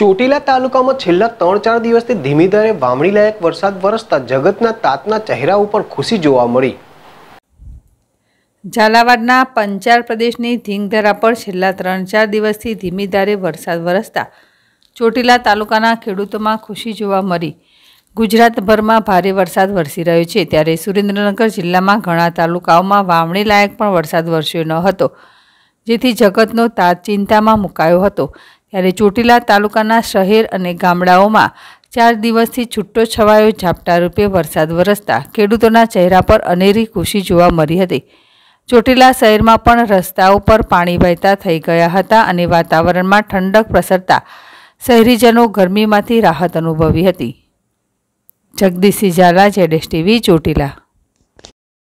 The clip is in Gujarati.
ચોટીલા તાલુકામાં છેલ્લા ત્રણ ચાર દિવસથી ધીમી દરે વામણી લાયક વરસાદ વરસતા જગતના તાતના ચહેરા ઉપર ખુશી જોવા મળી ઝાલાવાડના પંચાર પ્રદેશની ધીંગધરા પર છેલ્લા ત્રણ ચાર દિવસથી ધીમી ધારે વરસાદ વરસતા ચોટીલા તાલુકાના ખેડૂતોમાં ખુશી જોવા મળી ગુજરાતભરમાં ભારે વરસાદ વરસી રહ્યો છે ત્યારે સુરેન્દ્રનગર જિલ્લામાં ઘણા તાલુકાઓમાં વાવણી લાયક પણ વરસાદ વરસ્યો ન હતો જેથી જગતનો તાત ચિંતામાં મુકાયો હતો ત્યારે ચોટીલા તાલુકાના શહેર અને ગામડાઓમાં ચાર દિવસથી છૂટો છવાયો ઝાપટા રૂપે વરસાદ વરસતા ખેડૂતોના ચહેરા પર અનેરી ખુશી જોવા મળી હતી ચોટીલા શહેરમાં પણ રસ્તાઓ પર પાણી વહેતા થઈ ગયા હતા અને વાતાવરણમાં ઠંડક પ્રસરતા શહેરીજનો ગરમીમાંથી રાહત અનુભવી હતી જગદીશ ઝાલા જેડેશ ટીવી ચોટીલા